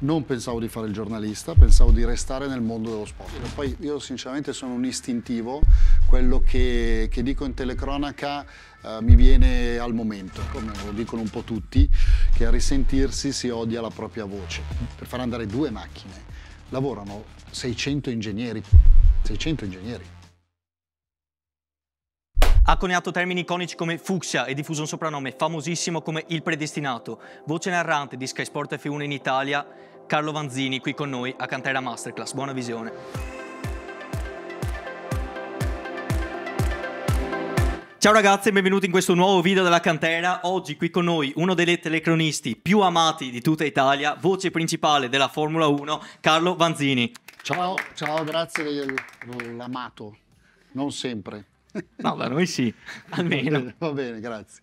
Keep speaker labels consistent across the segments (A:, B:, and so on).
A: non pensavo di fare il giornalista, pensavo di restare nel mondo dello sport. Poi io sinceramente sono un istintivo, quello che, che dico in telecronaca eh, mi viene al momento, come lo dicono un po' tutti, che a risentirsi si odia la propria voce. Per far andare due macchine lavorano 600 ingegneri, 600 ingegneri.
B: Ha coniato termini iconici come Fuxia e diffuso un soprannome famosissimo come il predestinato, voce narrante di Sky Sport F1 in Italia Carlo Vanzini qui con noi a Cantera Masterclass. Buona visione. Ciao ragazzi e benvenuti in questo nuovo video della Cantera. Oggi qui con noi uno dei telecronisti più amati di tutta Italia, voce principale della Formula 1, Carlo Vanzini. Ciao,
A: ciao, grazie dell'amato. Non sempre. No, da noi sì, almeno. Va bene, grazie.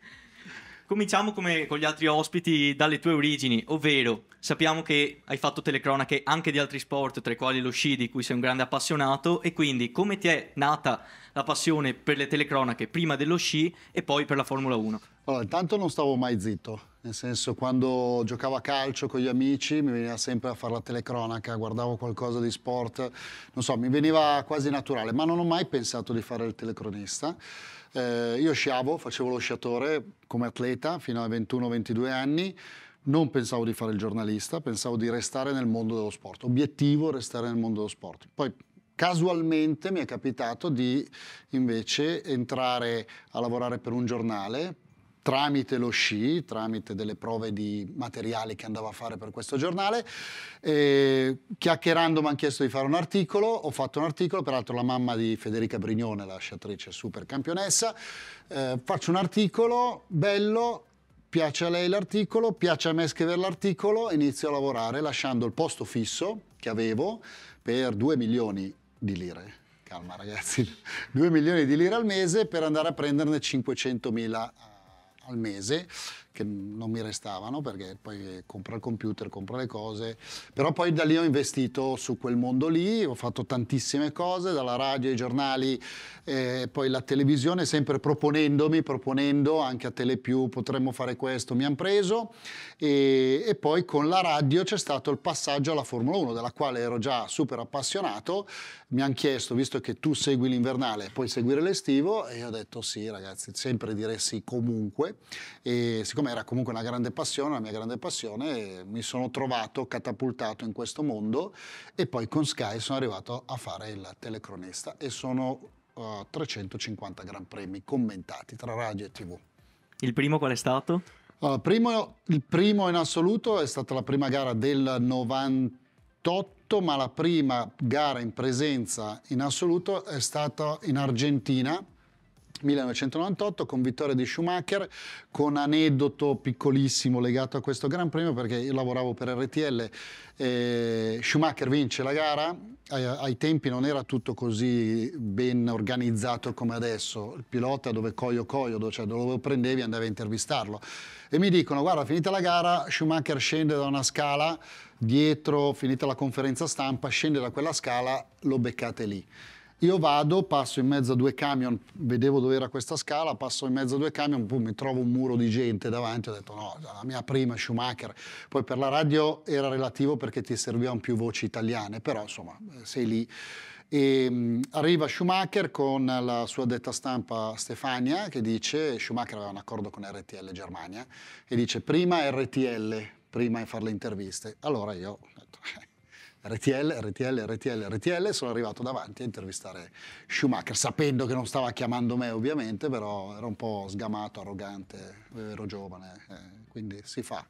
B: Cominciamo come con gli altri ospiti dalle tue origini, ovvero Sappiamo che hai fatto telecronache anche di altri sport, tra i quali lo sci, di cui sei un grande appassionato, e quindi come ti è nata la passione per le telecronache prima dello sci e poi per la Formula
A: 1? Allora, intanto non stavo mai zitto, nel senso quando giocavo a calcio con gli amici mi veniva sempre a fare la telecronaca, guardavo qualcosa di sport, non so, mi veniva quasi naturale, ma non ho mai pensato di fare il telecronista. Eh, io sciavo, facevo lo sciatore come atleta fino ai 21-22 anni, non pensavo di fare il giornalista, pensavo di restare nel mondo dello sport. Obiettivo restare nel mondo dello sport. Poi casualmente mi è capitato di invece entrare a lavorare per un giornale tramite lo sci, tramite delle prove di materiali che andavo a fare per questo giornale. E, chiacchierando mi hanno chiesto di fare un articolo, ho fatto un articolo, peraltro la mamma di Federica Brignone, la sciatrice super campionessa, eh, faccio un articolo bello, piace a lei l'articolo, piace a me scrivere l'articolo, inizio a lavorare lasciando il posto fisso che avevo per 2 milioni di lire. Calma ragazzi, 2 milioni di lire al mese per andare a prenderne 500 mila eh, al mese che non mi restavano perché poi compra il computer, compra le cose, però poi da lì ho investito su quel mondo lì, ho fatto tantissime cose, dalla radio ai giornali, eh, poi la televisione, sempre proponendomi, proponendo anche a Telepiù potremmo fare questo, mi hanno preso e, e poi con la radio c'è stato il passaggio alla Formula 1 della quale ero già super appassionato, mi hanno chiesto visto che tu segui l'invernale puoi seguire l'estivo e io ho detto sì ragazzi, sempre dire sì comunque e siccome ma era comunque una grande passione, la mia grande passione, mi sono trovato catapultato in questo mondo e poi con Sky sono arrivato a fare il telecronista e sono uh, eh, 350 Gran Premi commentati tra radio e tv. Il primo qual è stato? Uh, primo, il primo in assoluto è stata la prima gara del 98 ma la prima gara in presenza in assoluto è stata in Argentina 1998 con vittoria di Schumacher, con aneddoto piccolissimo legato a questo Gran Premio perché io lavoravo per RTL, eh, Schumacher vince la gara, ai, ai, tempi non era tutto così ben organizzato come adesso, il pilota dove coio coio, cioè dove lo prendevi e andavi a intervistarlo e mi dicono guarda finita la gara Schumacher scende da una scala, dietro finita la conferenza stampa scende da quella scala, lo beccate lì. Io vado, passo in mezzo a due camion, vedevo dove era questa scala, passo in mezzo a due camion, poi mi trovo un muro di gente davanti, ho detto no, la mia prima Schumacher. Poi per la radio era relativo perché ti servivano più voci italiane, però insomma eh, sei lì. E, ehm, arriva Schumacher con la sua detta stampa Stefania che dice, Schumacher aveva un accordo con RTL Germania, e dice prima RTL, prima di fare le interviste. Allora io ho detto... RTL, RTL, RTL, RTL, sono arrivato davanti a intervistare Schumacher, sapendo che non stava chiamando me ovviamente, però ero un po' sgamato, arrogante, ero giovane, eh, quindi si fa.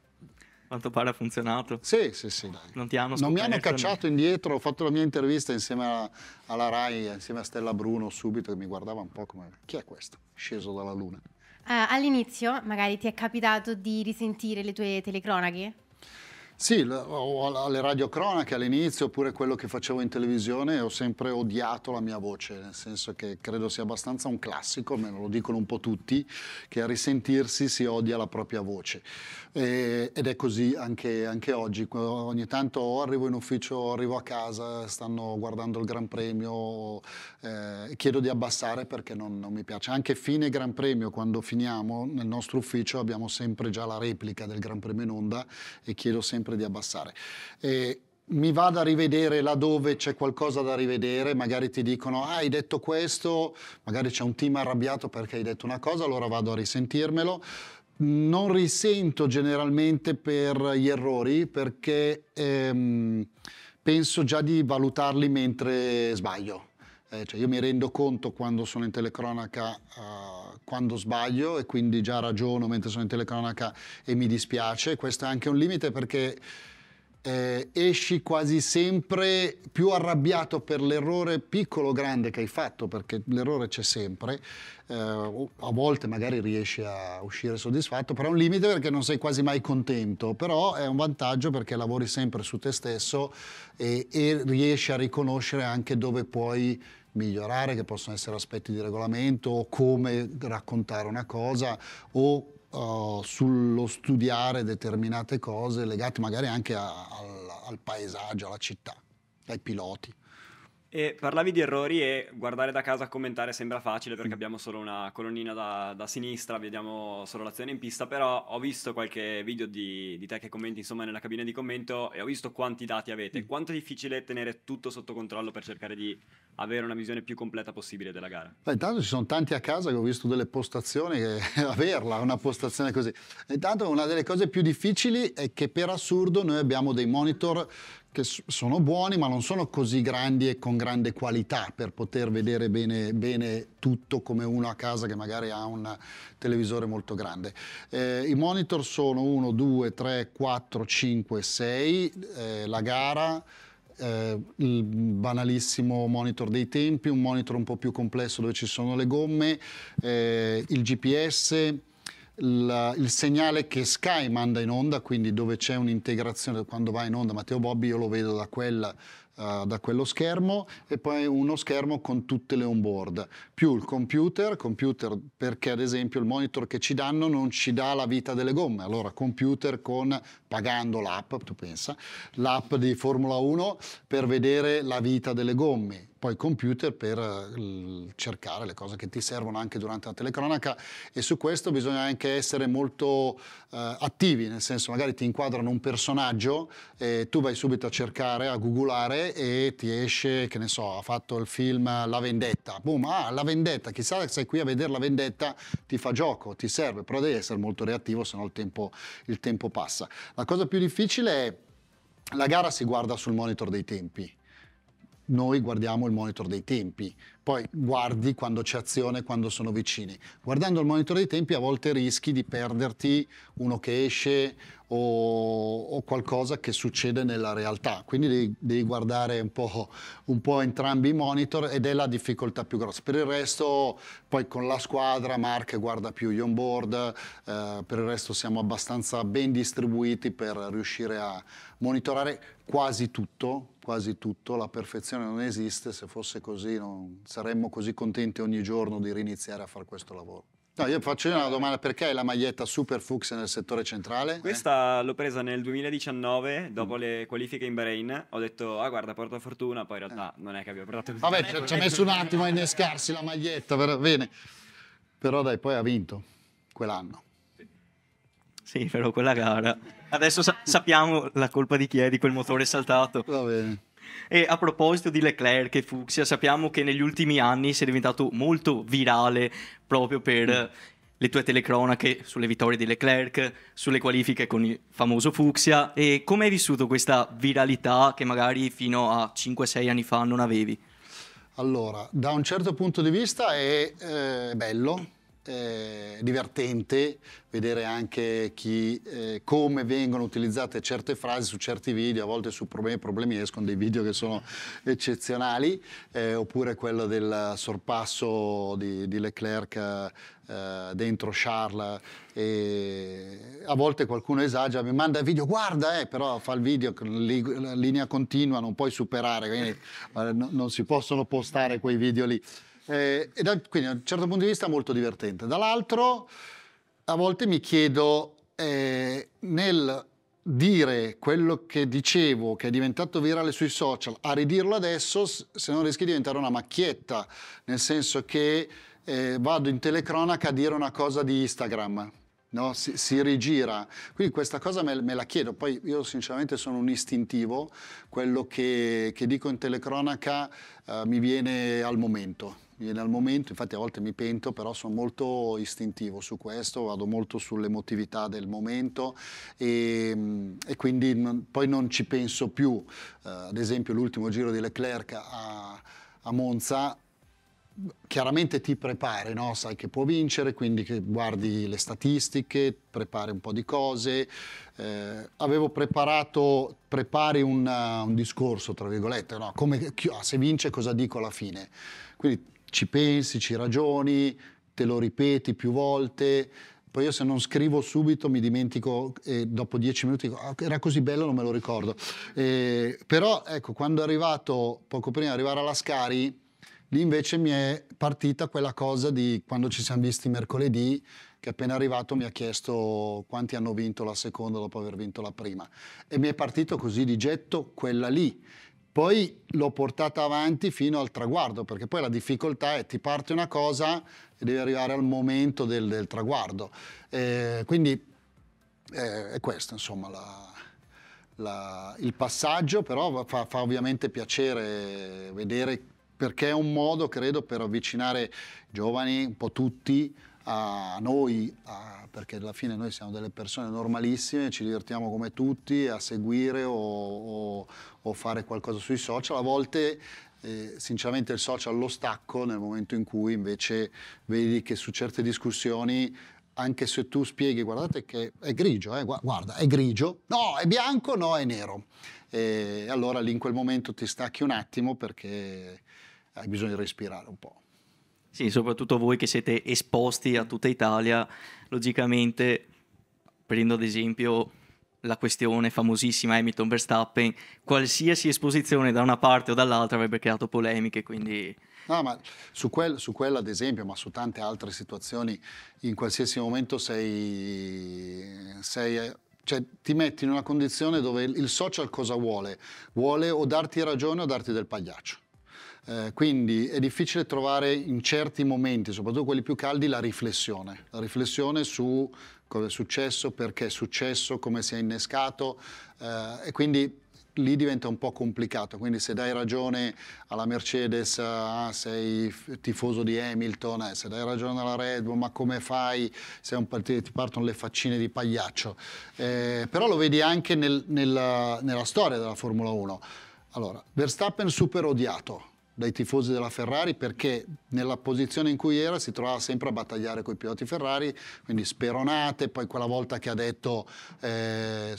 B: Quanto pare ha funzionato. Sì, sì, sì.
A: Dai. Non, ti hanno non mi hanno cacciato né. indietro, ho fatto la mia intervista insieme a, alla RAI, insieme a Stella Bruno subito, che mi guardava un po' come chi è questo, sceso dalla luna.
C: Uh, all'inizio magari ti è capitato di risentire le tue telecronache?
A: Sì, alle radiocronache all'inizio oppure quello che facevo in televisione ho sempre odiato la mia voce, nel senso che credo sia abbastanza un classico, almeno lo dicono un po' tutti, che a risentirsi si odia la propria voce. E, ed è così anche, anche, oggi. Ogni tanto arrivo in ufficio, arrivo a casa, stanno guardando il Gran Premio, eh, chiedo di abbassare perché non, non mi piace. Anche fine Gran Premio, quando finiamo, nel nostro ufficio abbiamo sempre già la replica del Gran Premio in onda e chiedo sempre sempre di abbassare. E mi vado a rivedere laddove c'è qualcosa da rivedere, magari ti dicono ah, hai detto questo, magari c'è un team arrabbiato perché hai detto una cosa, allora vado a risentirmelo. Non risento generalmente per gli errori perché ehm, penso già di valutarli mentre sbaglio. Eh, cioè io mi rendo conto quando sono in telecronaca uh, quando sbaglio e quindi già ragiono mentre sono in telecronaca e mi dispiace. Questo è anche un limite perché eh, esci quasi sempre più arrabbiato per l'errore piccolo o grande che hai fatto, perché l'errore c'è sempre. Eh, a volte magari riesci a uscire soddisfatto, però è un limite perché non sei quasi mai contento, però è un vantaggio perché lavori sempre su te stesso e, e riesci a riconoscere anche dove puoi migliorare, che possono essere aspetti di regolamento o come raccontare una cosa o uh, sullo studiare determinate cose legate magari anche a, al, al paesaggio, alla città, ai piloti.
D: E parlavi di errori e guardare da casa commentare sembra facile perché mm. abbiamo solo una colonnina da, da sinistra, vediamo solo l'azione in pista, però ho visto qualche video di, di, te che commenti insomma nella cabina di commento e ho visto quanti dati avete, mm. quanto è difficile tenere tutto sotto controllo per cercare di avere una visione più completa possibile della gara.
A: Beh, intanto ci sono tanti a casa che ho visto delle postazioni, che, averla una postazione così. Intanto una delle cose più difficili è che per assurdo noi abbiamo dei monitor che sono buoni ma non sono così grandi e con grande qualità per poter vedere bene, bene tutto come uno a casa che magari ha un televisore molto grande. Eh, I monitor sono 1, 2, 3, 4, 5, 6, eh, la gara, eh, il banalissimo monitor dei tempi, un monitor un po' più complesso dove ci sono le gomme, eh, il GPS, la, il segnale che Sky manda in onda, quindi dove c'è un'integrazione, quando va in onda Matteo Bobbi io lo vedo da, quel, uh, eh, da quello schermo e poi uno schermo con tutte le onboard, più il computer, computer perché ad esempio il monitor che ci danno non ci dà la vita delle gomme, allora computer con pagando l'app, tu pensa, l'app di Formula 1 per vedere la vita delle gomme, poi computer per eh, cercare le cose che ti servono anche durante la telecronaca e su questo bisogna anche essere molto eh, attivi, nel senso magari ti inquadrano un personaggio e tu vai subito a cercare, a googolare e ti esce, che ne so, ha fatto il film La Vendetta, boom, ah La Vendetta, chissà se sei qui a vedere La Vendetta ti fa gioco, ti serve, però devi essere molto reattivo se no il tempo, il tempo passa. La cosa più difficile è la gara si guarda sul monitor dei tempi. Noi guardiamo il monitor dei tempi, poi guardi quando c'è azione, quando sono vicini. Guardando il monitor dei tempi a volte rischi di perderti uno che esce o, o qualcosa che succede nella realtà, quindi devi, devi guardare un po', un po', entrambi i monitor ed è la difficoltà più grossa. Per il resto poi con la squadra Mark guarda più gli on board, eh, per il resto siamo abbastanza ben distribuiti per riuscire a monitorare quasi tutto, quasi tutto, la perfezione non esiste, se fosse così non sarebbe saremmo così contenti ogni giorno di riniziare a fare questo lavoro. No, io faccio una domanda, perché la maglietta Super Fux nel settore centrale? Eh? Questa eh? l'ho presa nel 2019, dopo mm. le
D: qualifiche in Bahrain, ho detto, ah guarda, porta fortuna, poi in realtà eh. non è che abbia portato fortuna. Vabbè, ci ha messo un
A: attimo a innescarsi la maglietta, per... bene. Però dai, poi ha vinto quell'anno.
B: Sì, però quella gara. Adesso sa sappiamo la colpa di chi è di quel motore saltato. Va bene. E a proposito di Leclerc e Fuxia, sappiamo che negli ultimi anni sei diventato molto virale proprio per mm. le tue telecronache sulle vittorie di Leclerc, sulle qualifiche con il famoso Fuxia. E come hai vissuto questa viralità che magari fino a 5-6 anni fa non avevi?
A: Allora, da un certo punto di vista è eh, bello eh, divertente vedere anche chi, eh, come vengono utilizzate certe frasi su certi video, a volte su problemi, problemi escono dei video che sono eccezionali, eh, oppure quello del sorpasso di, di Leclerc eh, dentro Charles e a volte qualcuno esagera, mi manda il video, guarda, eh, però fa il video, la linea continua, non puoi superare, quindi non si possono postare quei video lì. Eh, e da, quindi da un certo punto di vista molto divertente. Dall'altro a volte mi chiedo eh, nel dire quello che dicevo, che è diventato virale sui social, a ridirlo adesso, se non rischi di diventare una macchietta, nel senso che eh, vado in telecronaca a dire una cosa di Instagram. No? Si, si, rigira. Quindi questa cosa me, me, la chiedo, poi io sinceramente sono un istintivo, quello che, che dico in telecronaca eh, mi viene al momento viene al momento, infatti a volte mi pento, però sono molto istintivo su questo, vado molto sull'emotività del momento e, e quindi non, poi non ci penso più. Uh, ad esempio l'ultimo giro di Leclerc a, a Monza chiaramente ti prepari, no? sai che può vincere, quindi guardi le statistiche, prepari un po' di cose. Eh, avevo preparato, prepari un, uh, un discorso, tra virgolette, no? Come, ah, se vince cosa dico alla fine. Quindi ci pensi, ci ragioni, te lo ripeti più volte. Poi io se non scrivo subito mi dimentico e dopo dieci minuti dico, ah, era così bello, non me lo ricordo. E, però ecco, quando è arrivato, poco prima di arrivare alla Scari, lì invece mi è partita quella cosa di quando ci siamo visti mercoledì, che appena arrivato mi ha chiesto quanti hanno vinto la seconda dopo aver vinto la prima. E mi è partito così di getto quella lì. Poi l'ho portata avanti fino al traguardo, perché poi la difficoltà è ti parte una cosa e devi arrivare al momento del, del traguardo. Eh, quindi eh, è questo, insomma, la, la, il passaggio, però fa, fa ovviamente piacere vedere perché è un modo, credo, per avvicinare giovani, un po' tutti, a noi, a, perché alla fine noi siamo delle persone normalissime, ci divertiamo come tutti a seguire o, o, o fare qualcosa sui social, a volte eh, sinceramente il social lo stacco nel momento in cui invece vedi che su certe discussioni anche se tu spieghi, guardate che è grigio, eh, guarda, è grigio, no, è bianco, no, è nero. E allora lì in quel momento ti stacchi un attimo perché hai bisogno di respirare un po'.
B: Sì, soprattutto voi che siete esposti a tutta Italia, logicamente, prendo ad esempio la questione famosissima Hamilton Verstappen, qualsiasi esposizione da una parte o dall'altra avrebbe creato polemiche, quindi...
A: No, ma su, quel, su quella ad esempio, ma su tante altre situazioni, in qualsiasi momento sei, sei cioè ti metti in una condizione dove il social cosa vuole? Vuole o darti ragione o darti del pagliaccio. Eh, quindi è difficile trovare in certi momenti, soprattutto quelli più caldi, la riflessione. La riflessione su cosa è successo, perché è successo, come si è innescato eh, e quindi lì diventa un po' complicato, quindi se dai ragione alla Mercedes, ah, sei tifoso di Hamilton, eh, se dai ragione alla Red Bull, ma come fai, Se ti partono le faccine di pagliaccio. Eh, però lo vedi anche nel, nella, nella storia della Formula 1. Allora, Verstappen super odiato, dai tifosi della Ferrari perché nella posizione in cui era si trovava sempre a battagliare con i piloti Ferrari, quindi speronate, poi quella volta che ha detto eh,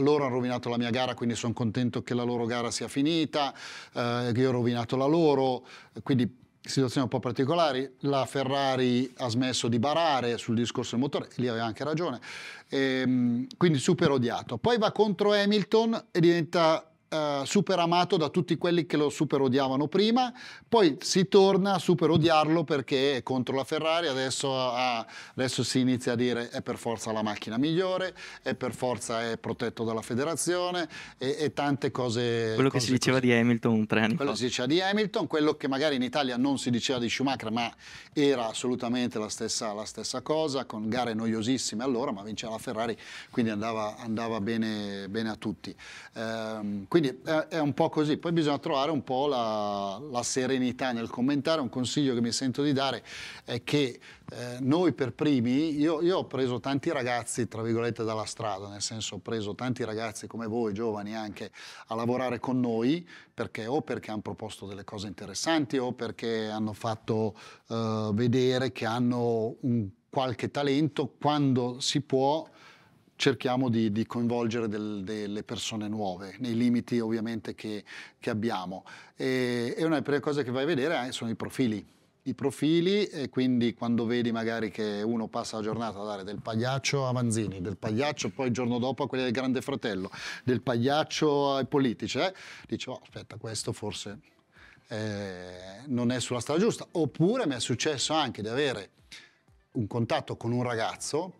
A: loro hanno rovinato la mia gara quindi sono contento che la loro gara sia finita, eh, io ho rovinato la loro, quindi situazioni un po' particolari, la Ferrari ha smesso di barare sul discorso del motore, lì aveva anche ragione, e, ehm, quindi super odiato. Poi va contro Hamilton e diventa eh, super amato da tutti quelli che lo super odiavano prima, poi si torna a super odiarlo perché è contro la Ferrari, adesso, ah, adesso si inizia a dire è per forza la macchina migliore, è per forza è protetto dalla federazione e, e tante cose. Quello cose che si
B: diceva così. di Hamilton tre anni quello fa.
A: si diceva di Hamilton, quello che magari in Italia non si diceva di Schumacher, ma era assolutamente la stessa, la stessa cosa, con gare noiosissime allora, ma vinceva la Ferrari, quindi andava, andava bene, bene, a tutti. Ehm, quindi quindi è, è, un po' così, poi bisogna trovare un po' la, la, serenità nel commentare, un consiglio che mi sento di dare è che eh, noi per primi, io, io, ho preso tanti ragazzi tra virgolette dalla strada, nel senso ho preso tanti ragazzi come voi, giovani anche, a lavorare con noi perché o perché hanno proposto delle cose interessanti o perché hanno fatto eh, vedere che hanno un qualche talento quando si può cerchiamo di, di coinvolgere del, delle persone nuove, nei limiti ovviamente che, che abbiamo. E, e, una delle prime cose che vai a vedere eh, sono i profili. I profili, e quindi quando vedi magari che uno passa la giornata a dare del pagliaccio a Manzini, del pagliaccio poi il giorno dopo a quelli del Grande Fratello, del pagliaccio ai politici, eh, dici, oh, aspetta, questo forse eh, non è sulla strada giusta. Oppure mi è successo anche di avere un contatto con un ragazzo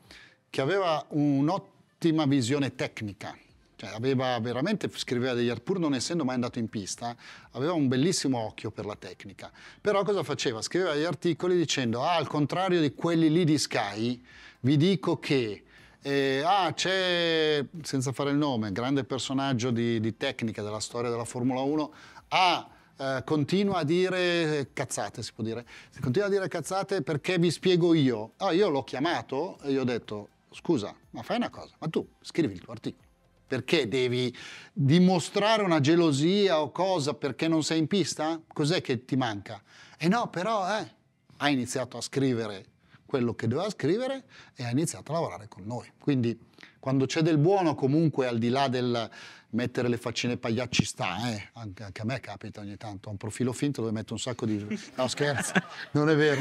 A: che aveva un'ottima un'ottima visione tecnica. Cioè, aveva veramente, scriveva degli pur non essendo mai andato in pista, aveva un bellissimo occhio per la tecnica. Però cosa faceva? Scriveva gli articoli dicendo, ah, al contrario di quelli lì di Sky, vi dico che eh, ah, c'è, senza fare il nome, grande personaggio di, di tecnica della storia della Formula 1, ah, eh, continua a dire cazzate, si può dire, continua a dire cazzate perché vi spiego io. Ah, io l'ho chiamato e gli ho detto, scusa, ma fai una cosa, ma tu scrivi il tuo articolo. Perché devi dimostrare una gelosia o cosa perché non sei in pista? Cos'è che ti manca? E eh no, però eh, ha iniziato a scrivere quello che doveva scrivere e ha iniziato a lavorare con noi. Quindi quando c'è del buono comunque al di là del mettere le faccine pagliacci sta, eh? anche, anche, a me capita ogni tanto, ho un profilo finto dove metto un sacco di... No scherzo, non è vero,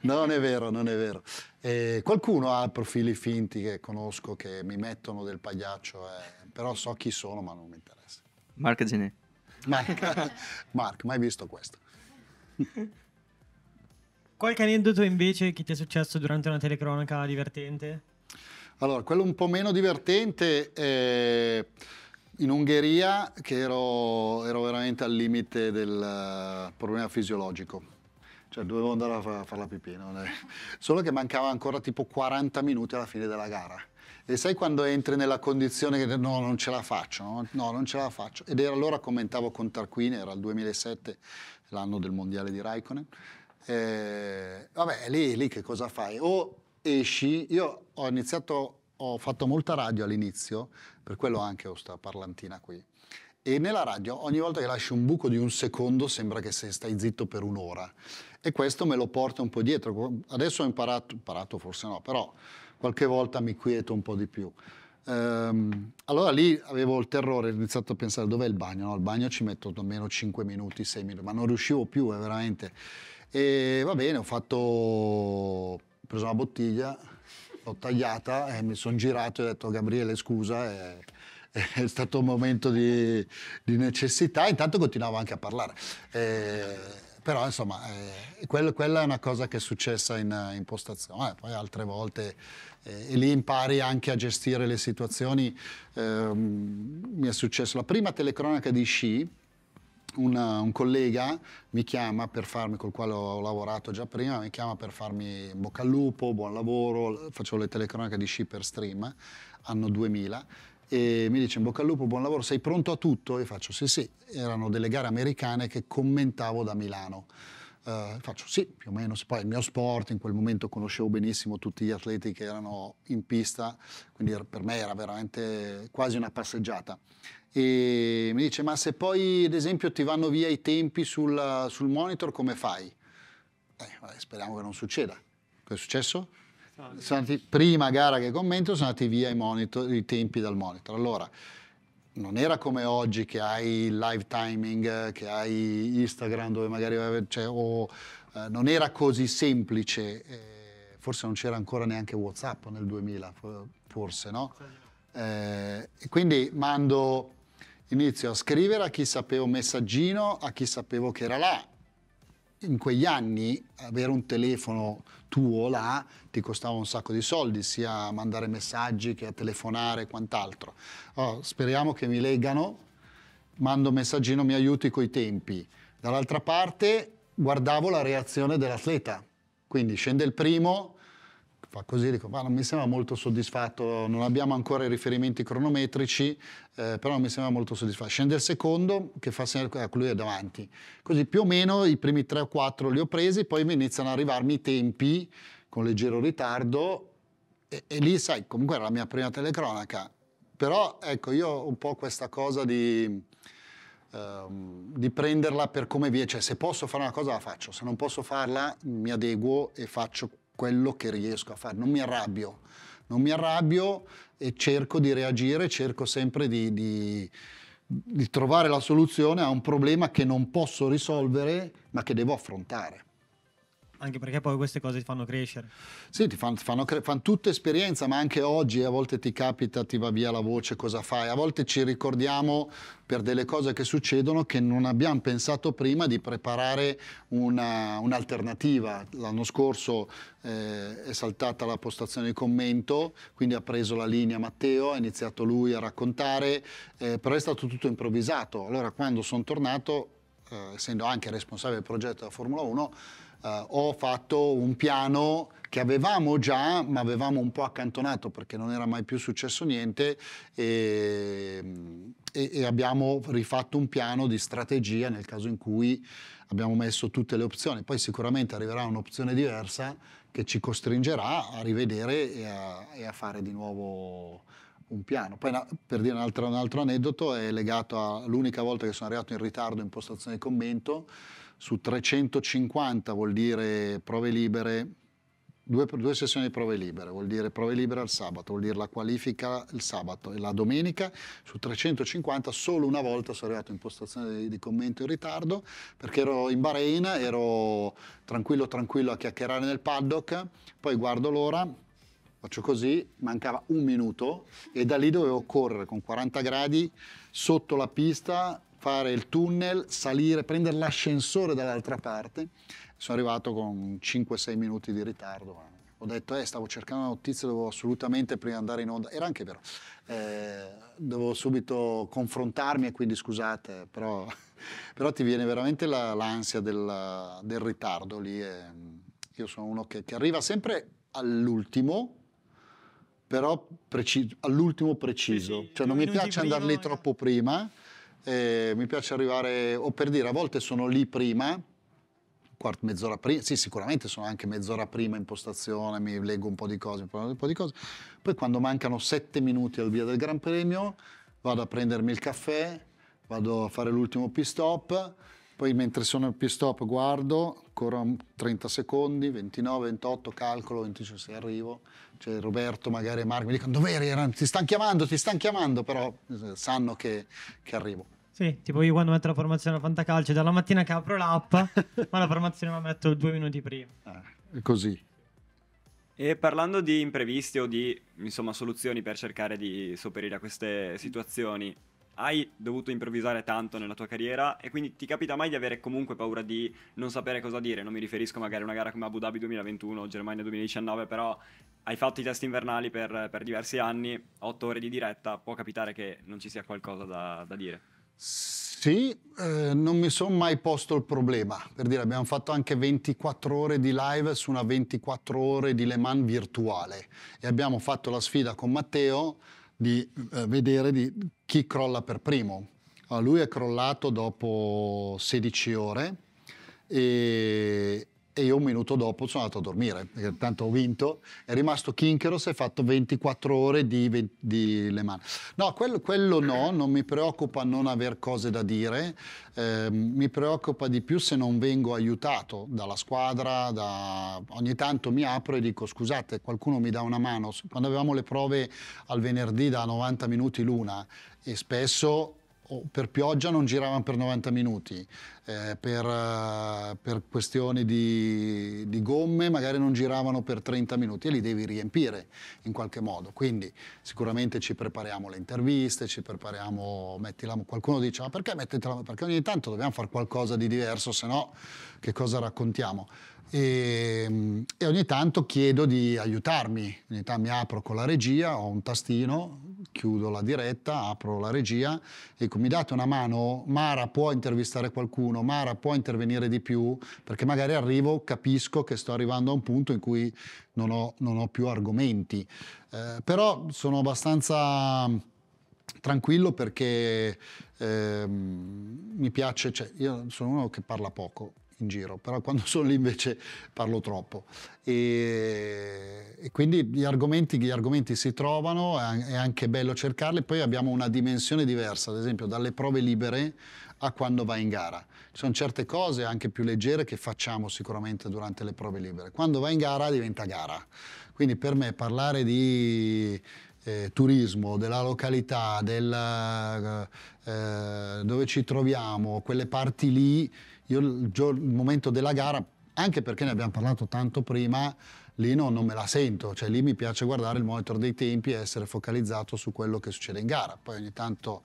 A: non è vero, non è vero. E eh, qualcuno ha profili finti che conosco che mi mettono del pagliaccio, eh? però so chi sono ma non mi interessa. Mark Gené. Mark, Mark, mai visto questo.
D: Qualche aneddoto invece che ti è successo durante una telecronaca divertente?
A: Allora, quello un po' meno divertente è eh, in Ungheria che ero, ero veramente al limite del eh, problema fisiologico. Cioè, dovevo andare a fare fa la pipì, solo che mancava ancora tipo 40 minuti alla fine della gara. E sai quando entri nella condizione che no, non ce la faccio, no, no non ce la faccio. Ed era allora commentavo con Tarquini, era il 2007, l'anno del mondiale di Raikkonen. Eh, vabbè, lì, lì che cosa fai? O esci, io ho iniziato, ho fatto molta radio all'inizio, per quello anche ho questa parlantina qui. E nella radio ogni volta che lasci un buco di un secondo sembra che se stai zitto per un'ora. E questo me lo porta un po' dietro. Adesso ho imparato, imparato forse no, però qualche volta mi quieto un po' di più. Ehm, allora lì avevo il terrore, ho iniziato a pensare dov'è il bagno? No, al bagno ci metto almeno 5 minuti, 6 minuti, ma non riuscivo più, eh, veramente. E va bene, ho fatto ho preso una bottiglia, l'ho tagliata e mi sono girato e ho detto Gabriele scusa, è, è stato un momento di, di, necessità, intanto continuavo anche a parlare. Eh, però insomma, eh, quel, quella è una cosa che è successa in, in postazione, poi altre volte e lì impari anche a gestire le situazioni. Ehm, mi è successo la prima telecronaca di sci, una, un collega mi chiama per farmi, col quale ho lavorato già prima, mi chiama per farmi bocca al lupo, buon lavoro, facevo le telecronache di Shipper Stream, anno 2000, e mi dice in bocca al lupo, buon lavoro, sei pronto a tutto? E faccio sì sì, erano delle gare americane che commentavo da Milano. Uh, faccio sì, più o meno, poi il mio sport, in quel momento conoscevo benissimo tutti gli atleti che erano in pista, quindi er, per me era veramente quasi una passeggiata e mi dice ma se poi ad esempio ti vanno via i tempi sul, sul monitor come fai? Eh, speriamo che non succeda. Che è successo? Andati, prima gara che commento sono andati via i, monitor, i, tempi dal monitor. Allora, non era come oggi che hai il live timing, che hai Instagram dove magari... Cioè, o, eh, non era così semplice, eh, forse non c'era ancora neanche Whatsapp nel 2000, forse no? Eh, quindi mando Inizio a scrivere a chi sapevo messaggino, a chi sapevo che era là. In quegli anni avere un telefono tuo là ti costava un sacco di soldi, sia a mandare messaggi che a telefonare e quant'altro. Allora, speriamo che mi leggano, mando un messaggino, mi aiuti coi tempi. Dall'altra parte guardavo la reazione dell'atleta. Quindi scende il primo, fa così, dico, ma non mi sembra molto soddisfatto, non abbiamo ancora i riferimenti cronometrici, eh, però mi sembra molto soddisfatto. Scende il secondo che fa segnare a quello ecco, è davanti. Così più o meno i primi tre o quattro li ho presi, poi iniziano ad arrivarmi i tempi con leggero ritardo e, e lì sai, comunque era la mia prima telecronaca, però ecco io ho un po' questa cosa di, ehm, di prenderla per come via, cioè se posso fare una cosa la faccio, se non posso farla mi adeguo e faccio quello che riesco a fare, non mi arrabbio, non mi arrabbio e cerco di reagire, cerco sempre di, di, di trovare la soluzione a un problema che non posso risolvere ma che devo affrontare. Anche perché poi queste cose ti fanno crescere. Sì, ti fanno, fanno, fanno tutta esperienza, ma anche oggi a volte ti capita, ti va via la voce, cosa fai? A volte ci ricordiamo per delle cose che succedono che non abbiamo pensato prima di preparare un'alternativa. L'anno scorso eh, è saltata la postazione di commento, quindi ha preso la linea Matteo, ha iniziato lui a raccontare, eh, però è stato tutto improvvisato. Allora quando sono tornato, eh, essendo anche responsabile del progetto della Formula 1, eh, ho fatto un piano che avevamo già, ma avevamo un po' accantonato perché non era mai più successo niente e, e, e abbiamo rifatto un piano di strategia nel caso in cui abbiamo messo tutte le opzioni. Poi sicuramente arriverà un'opzione diversa che ci costringerà a rivedere e a, e a fare di nuovo un piano. Poi per dire un altro, un altro aneddoto è legato all'unica volta che sono arrivato in ritardo in postazione di commento su 350 vuol dire prove libere, due, due, sessioni di prove libere, vuol dire prove libere al sabato, vuol dire la qualifica il sabato e la domenica, su 350 solo una volta sono arrivato in postazione di, di commento in ritardo perché ero in Bahrain, ero tranquillo tranquillo a chiacchierare nel paddock, poi guardo l'ora, faccio così, mancava un minuto e da lì dovevo correre con 40 gradi sotto la pista fare il tunnel, salire, prendere l'ascensore dall'altra parte. Sono arrivato con 5-6 minuti di ritardo. Ho detto, eh, stavo cercando una notizia, dovevo assolutamente prima andare in onda. Era anche vero. Eh, dovevo subito confrontarmi e quindi scusate, però, però ti viene veramente la, l'ansia del, del, ritardo lì. E, io sono uno che, che arriva sempre all'ultimo, però preci- all'ultimo preciso. Sì, sì, cioè non mi piace andare lì troppo prima eh, mi piace arrivare, o per dire, a volte sono lì prima, quart- mezz'ora prima, sì sicuramente sono anche mezz'ora prima in postazione, mi leggo un po' di cose, un po' di cose, poi quando mancano sette minuti al via del Gran Premio vado a prendermi il caffè, vado a fare l'ultimo pit-stop, poi mentre sono al pit-stop guardo, ancora 30 secondi, 29, 28, calcolo, 25 se arrivo, cioè Roberto magari Marco mi dicono dove eri, ti stanno chiamando, ti stanno chiamando, però eh, sanno che, che arrivo.
D: Sì, tipo io quando metto la formazione a fantacalcio, dalla mattina che apro l'app, ma la formazione la metto due minuti prima. Ah, così. E parlando di imprevisti o di insomma, soluzioni per cercare di sopperire a queste situazioni, hai dovuto improvvisare tanto nella tua carriera e quindi ti capita mai di avere comunque paura di non sapere cosa dire? Non mi riferisco magari a una gara come Abu Dhabi 2021 o Germania 2019, però hai fatto i test invernali per, per diversi anni, 8 ore di diretta, può capitare che non ci sia qualcosa da, da dire.
A: Sì, eh, non mi sono mai posto il problema. Per dire, abbiamo fatto anche 24 ore di live su una 24 ore di Le Mans virtuale e abbiamo fatto la sfida con Matteo di eh, vedere di chi crolla per primo. Allora, ah, lui è crollato dopo 16 ore e, e io un minuto dopo sono andato a dormire, tanto ho vinto, è rimasto Kinkeros e fatto 24 ore di, di Le Mans. No, quello, quello, no, non mi preoccupa non aver cose da dire, eh, mi preoccupa di più se non vengo aiutato dalla squadra, da... ogni tanto mi apro e dico scusate qualcuno mi dà una mano, quando avevamo le prove al venerdì da 90 minuti l'una e spesso per pioggia non giravano per 90 minuti, eh, per, eh, per, questioni di, di, gomme magari non giravano per 30 minuti e li devi riempire in qualche modo. Quindi sicuramente ci prepariamo le interviste, ci prepariamo, mettila, qualcuno dice ma perché mettetela? Perché ogni tanto dobbiamo fare qualcosa di diverso, se no che cosa raccontiamo? E, ehm, e, ogni tanto chiedo di aiutarmi, in realtà mi apro con la regia, ho un tastino, chiudo la diretta, apro la regia, dico ecco, mi date una mano, Mara può intervistare qualcuno, Mara può intervenire di più, perché magari arrivo, capisco che sto arrivando a un punto in cui non ho, non ho più argomenti. Eh, però sono abbastanza mm, tranquillo perché eh, mi piace, cioè, io sono uno che parla poco, in giro, però quando sono lì invece parlo troppo. E, e quindi gli argomenti, gli argomenti, si trovano, è anche bello cercarli, poi abbiamo una dimensione diversa, ad esempio dalle prove libere a quando vai in gara. Ci sono certe cose anche più leggere che facciamo sicuramente durante le prove libere. Quando vai in gara diventa gara. Quindi per me parlare di eh, turismo, della località, del, eh, dove ci troviamo, quelle parti lì io il, il momento della gara, anche perché ne abbiamo parlato tanto prima, lì no, non me la sento, cioè lì mi piace guardare il monitor dei tempi e essere focalizzato su quello che succede in gara. Poi ogni tanto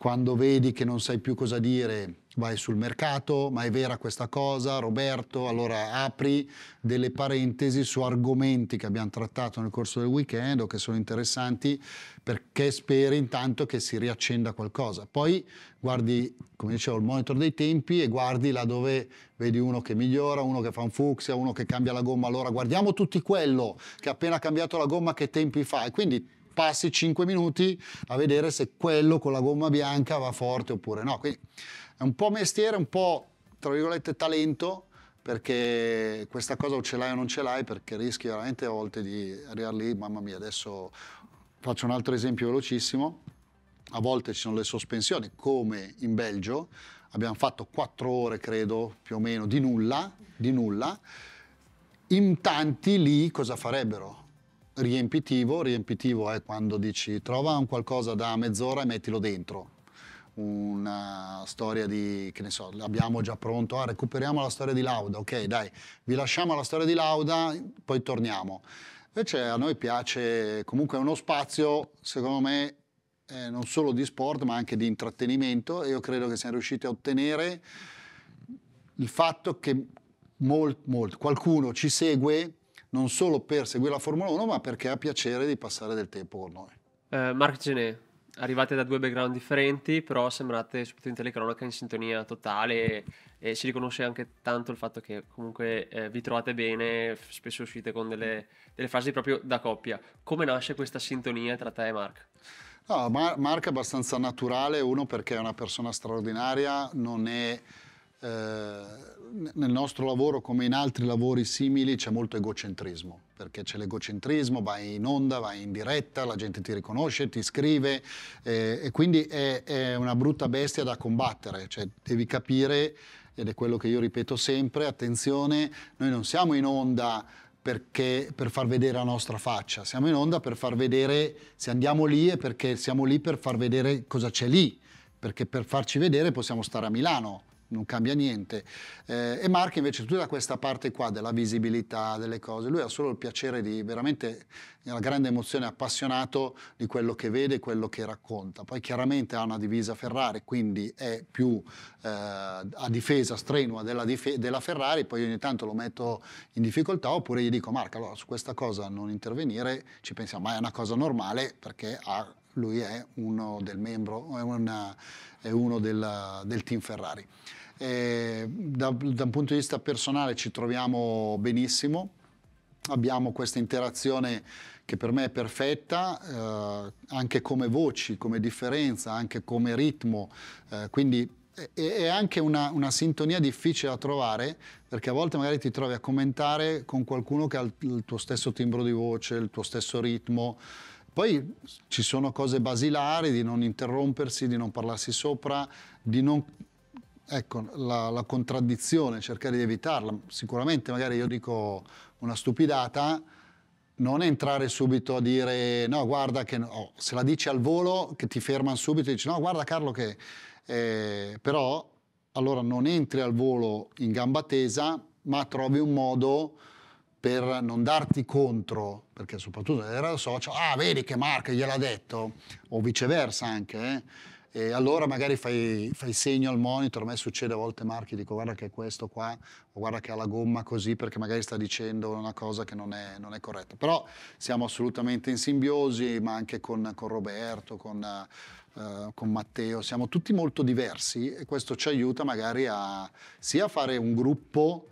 A: quando vedi che non sai più cosa dire, vai sul mercato, ma è vera questa cosa, Roberto, allora apri delle parentesi su argomenti che abbiamo trattato nel corso del weekend o che sono interessanti perché speri intanto che si riaccenda qualcosa. Poi guardi, come dicevo, il monitor dei tempi e guardi là dove vedi uno che migliora, uno che fa un fucsia, uno che cambia la gomma, allora guardiamo tutti quello che ha appena cambiato la gomma che tempi fa e quindi passi 5 minuti a vedere se quello con la gomma bianca va forte oppure no. Quindi è un po' mestiere, un po' tra virgolette talento, perché questa cosa o ce l'hai o non ce l'hai, perché rischi veramente a volte di arrivare lì, mamma mia, adesso faccio un altro esempio velocissimo, a volte ci sono le sospensioni, come in Belgio, abbiamo fatto 4 ore credo più o meno di nulla, di nulla, in tanti lì cosa farebbero? riempitivo, riempitivo è quando dici trova un qualcosa da mezz'ora e mettilo dentro. Una storia di, che ne so, l'abbiamo già pronto, ah, recuperiamo la storia di Lauda, ok dai, vi lasciamo la storia di Lauda, poi torniamo. Invece a noi piace comunque uno spazio, secondo me, eh, non solo di sport ma anche di intrattenimento e io credo che siamo riusciti a ottenere il fatto che molt, molt, qualcuno ci segue non solo per seguire la Formula 1, ma perché ha piacere di passare del tempo con noi.
E: Eh, Marc Gené, arrivate da due background differenti, però sembrate subito in telecronaca in sintonia totale e si riconosce anche tanto il fatto che comunque eh, vi trovate bene, spesso uscite con delle, delle, frasi proprio da coppia. Come nasce questa sintonia tra te e Marc?
A: No, Mar- Marc è abbastanza naturale, uno perché è una persona straordinaria, non è eh, nel nostro lavoro come in altri lavori simili c'è molto egocentrismo, perché c'è l'egocentrismo, vai in onda, vai in diretta, la gente ti riconosce, ti scrive eh, e quindi è, è, una brutta bestia da combattere, cioè devi capire, ed è quello che io ripeto sempre, attenzione, noi non siamo in onda perché, per far vedere la nostra faccia, siamo in onda per far vedere se andiamo lì e perché siamo lì per far vedere cosa c'è lì, perché per farci vedere possiamo stare a Milano non cambia niente. Eh, e Mark invece tutta questa parte qua della visibilità, delle cose, lui ha solo il piacere di veramente, una grande emozione, appassionato di quello che vede, quello che racconta. Poi chiaramente ha una divisa Ferrari, quindi è più eh, a difesa strenua della, dif della, Ferrari, poi ogni tanto lo metto in difficoltà oppure gli dico Mark, allora su questa cosa non intervenire, ci pensiamo, ma è una cosa normale perché ha, lui è uno del membro, è, una, è uno della, del team Ferrari eh, da, da un punto di vista personale ci troviamo benissimo, abbiamo questa interazione che per me è perfetta, eh, anche come voci, come differenza, anche come ritmo, eh, quindi è anche una, una, sintonia difficile da trovare perché a volte magari ti trovi a commentare con qualcuno che ha il, il tuo stesso timbro di voce, il tuo stesso ritmo. Poi ci sono cose basilari di non interrompersi, di non parlarsi sopra, di non ecco, la, la contraddizione, cercare di evitarla. Sicuramente magari io dico una stupidata, non entrare subito a dire no guarda che no. se la dici al volo che ti fermano subito e dici no guarda Carlo che eh, però allora non entri al volo in gamba tesa ma trovi un modo per non darti contro perché soprattutto era il socio ah vedi che Marco gliel'ha detto o viceversa anche eh e allora magari fai, fai, segno al monitor, a me succede a volte Marchi, dico guarda che è questo qua, o guarda che ha la gomma così perché magari sta dicendo una cosa che non è, non è corretta. Però siamo assolutamente in simbiosi, ma anche con, con Roberto, con, uh, con, Matteo, siamo tutti molto diversi e questo ci aiuta magari a sia a fare un gruppo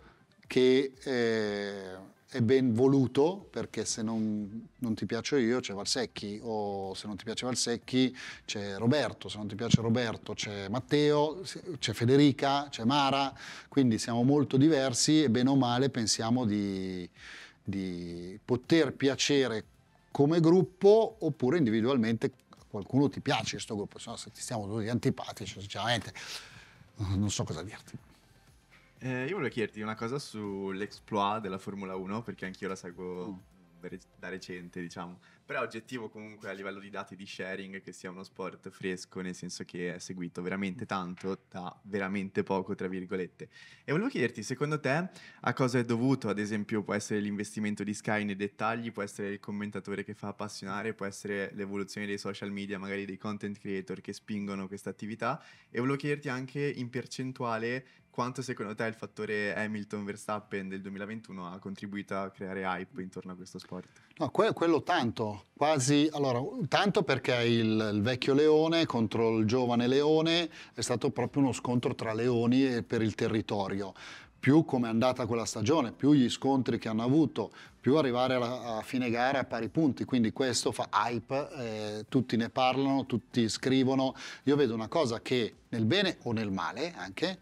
A: che... Eh, è ben voluto perché se non, non, ti piaccio io c'è Valsecchi o se non ti piace Valsecchi c'è Roberto, se non ti piace Roberto c'è Matteo, c'è Federica, c'è Mara, quindi siamo molto diversi e bene o male pensiamo di, di poter piacere come gruppo oppure individualmente qualcuno ti piace questo gruppo, se no se ti stiamo tutti antipatici sinceramente non so cosa dirti.
B: Eh, io volevo chiederti una cosa sull'exploit della Formula 1, perché anch'io la seguo oh. da recente, diciamo. Però è oggettivo comunque a livello di dati di sharing che sia uno sport fresco, nel senso che è seguito veramente tanto da veramente poco, tra virgolette. E volevo chiederti, secondo te, a cosa è dovuto? Ad esempio, può essere l'investimento di Sky nei dettagli, può essere il commentatore che fa appassionare, può essere l'evoluzione dei social media, magari dei content creator che spingono questa attività. E volevo chiederti anche in percentuale quanto secondo te il fattore Hamilton-Verstappen del 2021 ha contribuito a creare hype intorno a questo sport?
A: No, que- quello tanto, quasi, allora, tanto perché il, il, vecchio leone contro il giovane leone è stato proprio uno scontro tra leoni e per il territorio. Più come è andata quella stagione, più gli scontri che hanno avuto, più arrivare alla, a fine gara a pari punti. Quindi questo fa hype, eh, tutti ne parlano, tutti scrivono. Io vedo una cosa che nel bene o nel male anche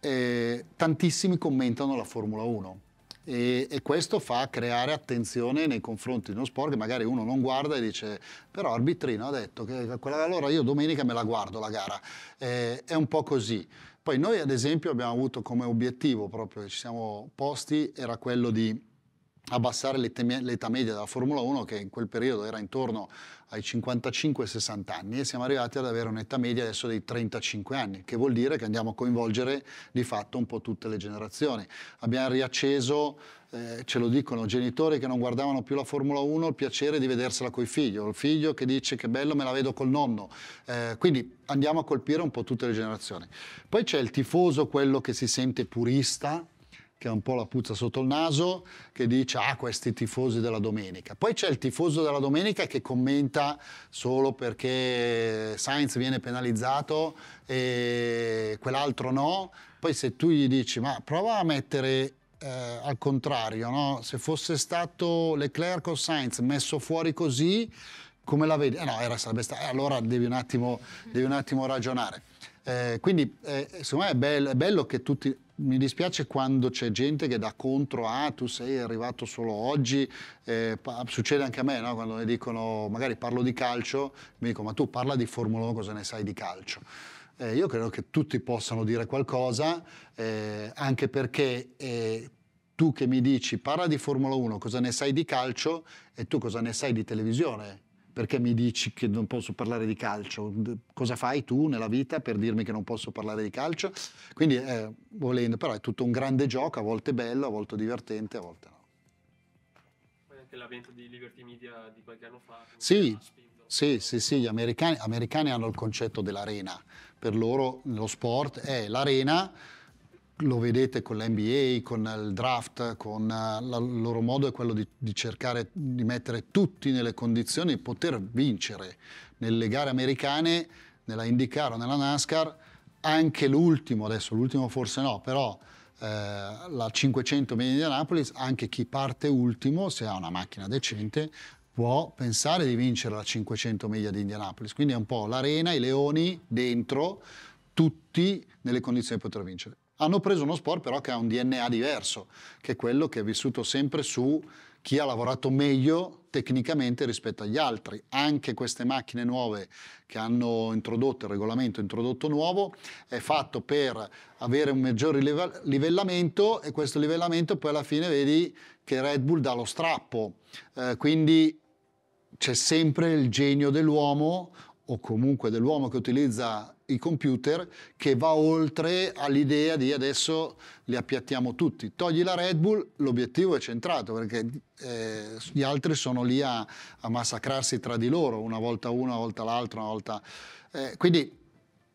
A: eh, tantissimi commentano la Formula 1 e, e, questo fa creare attenzione nei confronti di uno sport che magari uno non guarda e dice però Arbitrino ha detto che quella, allora io domenica me la guardo la gara, eh, è un po' così. Poi noi ad esempio abbiamo avuto come obiettivo proprio che ci siamo posti era quello di abbassare l'età media della Formula 1 che in quel periodo era intorno ai 55-60 anni e siamo arrivati ad avere un'età media adesso dei 35 anni, che vuol dire che andiamo a coinvolgere di fatto un po' tutte le generazioni. Abbiamo riacceso, eh, ce lo dicono genitori che non guardavano più la Formula 1, il piacere di vedersela coi figli, o il figlio che dice che bello me la vedo col nonno, eh, quindi andiamo a colpire un po' tutte le generazioni. Poi c'è il tifoso, quello che si sente purista, che ha un po' la puzza sotto il naso, che dice ah questi tifosi della domenica. Poi c'è il tifoso della domenica che commenta solo perché Sainz viene penalizzato e quell'altro no. Poi se tu gli dici ma prova a mettere eh, al contrario, no? se fosse stato Leclerc o Sainz messo fuori così, come la vedi? Eh no, era, sarebbe stato, eh, allora devi un attimo, devi un attimo ragionare. Eh, quindi eh, secondo me è bello, è bello che tutti mi dispiace quando c'è gente che dà contro a ah, tu sei arrivato solo oggi, eh, succede anche a me no? quando mi dicono magari parlo di calcio, mi dicono ma tu parla di Formula 1 cosa ne sai di calcio? Eh, io credo che tutti possano dire qualcosa, eh, anche perché eh, tu che mi dici parla di Formula 1 cosa ne sai di calcio e tu cosa ne sai di televisione? perché mi dici che non posso parlare di calcio? Cosa fai tu nella vita per dirmi che non posso parlare di calcio? Quindi, eh, volendo, però è tutto un grande gioco, a volte bello, a volte divertente, a volte no.
E: Poi anche l'avvento di Liberty Media di qualche anno fa.
A: Sì, sì, sì, sì, gli americani, americani, hanno il concetto dell'arena. Per loro lo sport è l'arena lo vedete con l'NBA, con il draft, con eh, la, il loro modo è quello di, di, cercare di mettere tutti nelle condizioni di poter vincere nelle gare americane, nella IndyCar o nella NASCAR, anche l'ultimo, adesso l'ultimo forse no, però eh, la 500 miglia di Indianapolis, anche chi parte ultimo, se ha una macchina decente, può pensare di vincere la 500 miglia di Indianapolis. Quindi è un po' l'arena, i leoni dentro, tutti nelle condizioni di poter vincere hanno preso uno sport però che ha un DNA diverso, che è quello che è vissuto sempre su chi ha lavorato meglio tecnicamente rispetto agli altri. Anche queste macchine nuove che hanno introdotto il regolamento introdotto nuovo è fatto per avere un maggior livellamento e questo livellamento poi alla fine vedi che Red Bull dà lo strappo. Eh, quindi c'è sempre il genio dell'uomo o comunque dell'uomo che utilizza i computer che va oltre all'idea di adesso li appiattiamo tutti. Togli la Red Bull, l'obiettivo è centrato perché eh, gli altri sono lì a, a, massacrarsi tra di loro, una volta uno, una volta l'altro, una volta... Eh, quindi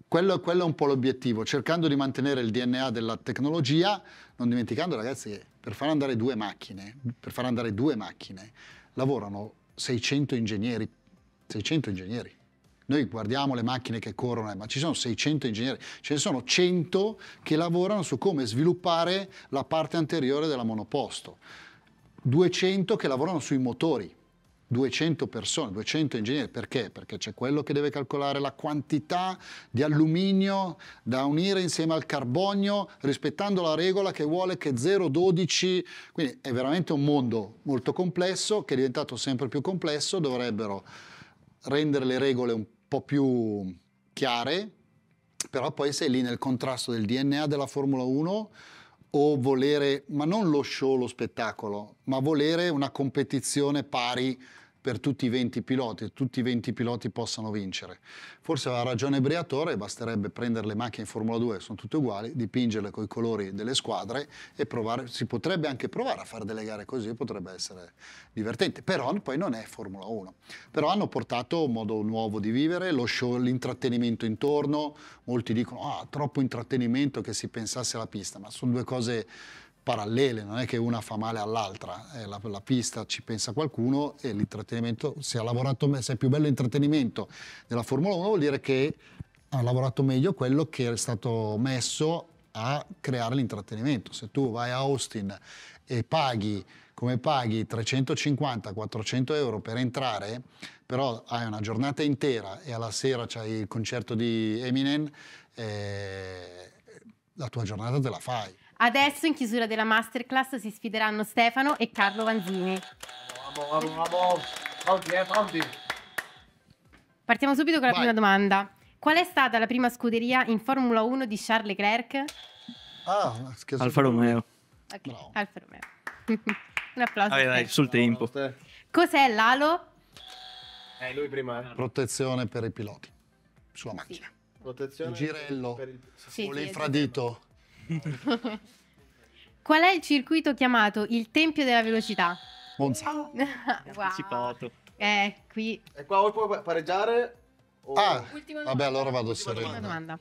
A: quello, quello, è un po' l'obiettivo, cercando di mantenere il DNA della tecnologia, non dimenticando ragazzi che per far andare due macchine, per far andare due macchine, lavorano 600 ingegneri, 600 ingegneri. Noi guardiamo le macchine che corrono, eh, ma ci sono 600 ingegneri, ce ne sono 100 che lavorano su come sviluppare la parte anteriore della monoposto, 200 che lavorano sui motori. 200 persone, 200 ingegneri, perché? Perché c'è quello che deve calcolare la quantità di alluminio da unire insieme al carbonio rispettando la regola che vuole che 0,12, quindi è veramente un mondo molto complesso che è diventato sempre più complesso, dovrebbero rendere le regole un po' più chiare, però poi sei lì nel contrasto del DNA della Formula 1 o volere, ma non lo show, lo spettacolo, ma volere una competizione pari per tutti i 20 piloti, tutti i 20 piloti possano vincere. Forse aveva ragione Briatore, basterebbe prendere le macchine in Formula 2, sono tutte uguali, dipingerle con i colori delle squadre e provare, si potrebbe anche provare a fare delle gare così, potrebbe essere divertente, però poi non è Formula 1. Però hanno portato un modo nuovo di vivere, lo show, l'intrattenimento intorno, molti dicono ah, troppo intrattenimento che si pensasse alla pista, ma sono due cose parallele, non è che una fa male all'altra, eh, la, la, pista ci pensa qualcuno e l'intrattenimento, se, se è più bello l'intrattenimento della Formula 1 vuol dire che ha lavorato meglio quello che è stato messo a creare l'intrattenimento. Se tu vai a Austin e paghi come paghi 350-400 euro per entrare, però hai una giornata intera e alla sera c'hai il concerto di Eminem, eh, la tua giornata te la fai.
C: Adesso in chiusura della masterclass si sfideranno Stefano e Carlo Vanzini.
A: Bravo, bravo, vamo. Pronti, eh, pronti.
C: Partiamo subito con la Vai. prima domanda. Qual è stata la prima scuderia in Formula 1 di Charles Leclerc?
A: Ah, scherzo. Alfa
B: Romeo.
C: Ok, Alfa Romeo. Un applauso. Vai, dai,
A: sul tempo.
C: Cos'è l'alo?
A: Eh, lui prima. Eh. Protezione per i piloti sulla macchina. Sì.
E: Protezione il girello,
A: il...
C: Sì, o esatto. l'infradito. Qual è il circuito chiamato il Tempio della Velocità? Monza. wow.
A: Anticipato.
C: Eh, qui.
A: E qua o puoi pareggiare? O... Ah, Ultima vabbè, allora vado sereno. Ultima
C: domanda.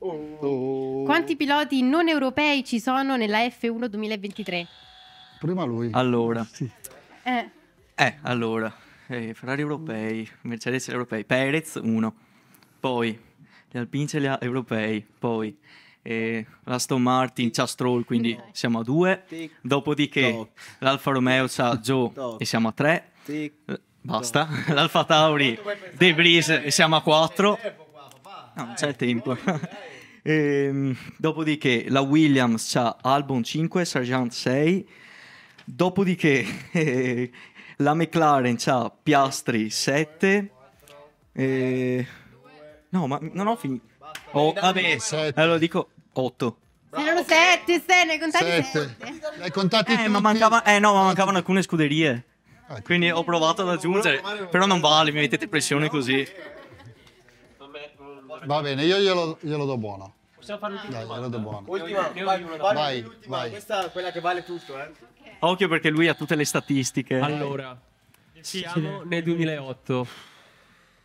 C: Oh. Quanti piloti non europei ci sono nella F1 2023?
B: Prima lui. Allora. Sì. Eh. eh, allora. Eh, Ferrari europei, Mercedes europei, Perez uno. poi gli Alpincelli europei, poi e l'Aston Martin c'ha Stroll, quindi no. siamo a due. Tic, Dopodiché toc. l'Alfa Romeo c'ha Joe toc. e siamo a tre. Tic, Basta. L'Alfa Tauri, De Vries e siamo a quattro. No, non c'è tempo. e, ehm, dopodiché la Williams c'ha Albon 5, Sargent 6. Dopodiché eh, la McLaren c'ha Piastri 7. E... Eh, no, ma non ho finito. Oh, vabbè, sette. allora dico 8.
C: Erano 7, ne hai contati 7. hai
B: contati Eh, tutti? ma mancava, eh no, ma mancavano alcune scuderie. Ah, Quindi ho provato ad aggiungere, però non vale, mi mettete pressione così. Va bene, io glielo, glielo do buono. Possiamo fare l'ultima Dai, glielo do buono.
E: Ultima, vai, vai, vai. Questa è quella che vale tutto, eh. Occhio perché lui ha tutte le statistiche. Allora, siamo nel 2008.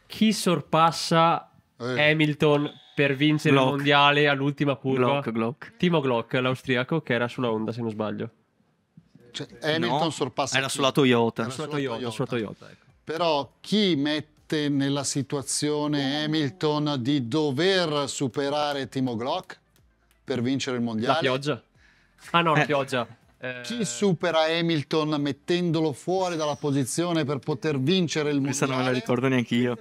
E: Chi sorpassa Eh. Hamilton per vincere Glock. il mondiale all'ultima curva. Glock, Glock. Timo Glock, l'austriaco, che era sulla Honda, se non sbaglio. Cioè,
A: Hamilton no, sorpassa. Era sulla Toyota. Era sulla Toyota, Toyota. Sulla Toyota ecco. Però chi mette nella situazione Hamilton di dover superare Timo Glock per vincere il mondiale? La pioggia. Ah no, la eh. pioggia. Eh, chi supera Hamilton mettendolo fuori dalla posizione per poter vincere il mondiale? Questa non me la ricordo neanche io.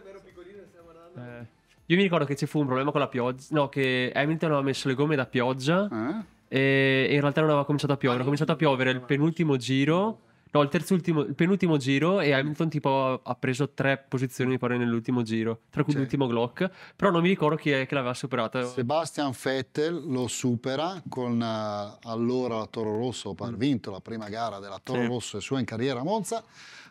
A: Eh. Io mi ricordo che ci fu un problema
E: con la pioggia. No, che Hamilton aveva messo le gomme da pioggia. Eh? E in realtà non aveva cominciato a piovere. Ha cominciato a piovere il penultimo giro. No, il, terzultimo, il penultimo giro e Hamilton tipo ha preso tre posizioni mi pare nell'ultimo giro, tra cui C'è. l'ultimo Glock, però non mi ricordo chi è che l'aveva superato.
A: Sebastian Vettel lo supera con eh, allora la Toro Rosso, ha mm. vinto la prima gara della Toro C'è. Rosso e sua in carriera a Monza,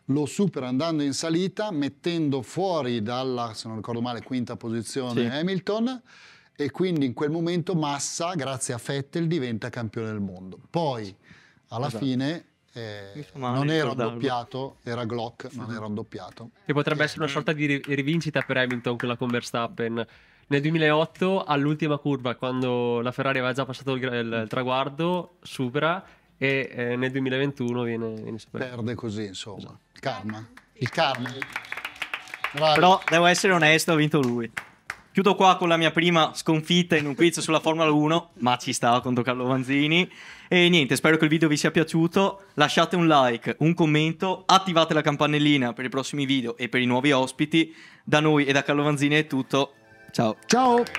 A: lo supera andando in salita, mettendo fuori dalla, se non ricordo male, quinta posizione sì. Hamilton e quindi in quel momento Massa, grazie a Vettel, diventa campione del mondo. Poi, alla esatto. fine, eh, non era doppiato, era Glock, sì. non mhm. era doppiato. Che
E: potrebbe essere una sorta di rivincita per Hamilton quella con Verstappen. Nel 2008, all'ultima curva, quando la Ferrari aveva già passato il, il traguardo, supera e
B: eh, nel 2021 viene, viene soppresso. Perde così, insomma. Esatto.
A: Il karma. Il karma. Bravi. Però
B: devo essere onesto, ha vinto lui. Chiudo qua con la mia prima sconfitta in un quiz sulla Formula 1, ma ci stava contro Carlo Vanzini. E niente, spero che il video vi sia piaciuto. Lasciate un like, un commento, attivate la campanellina per i prossimi video e per i nuovi ospiti. Da noi e da Carlo Vanzini è tutto. Ciao. Ciao.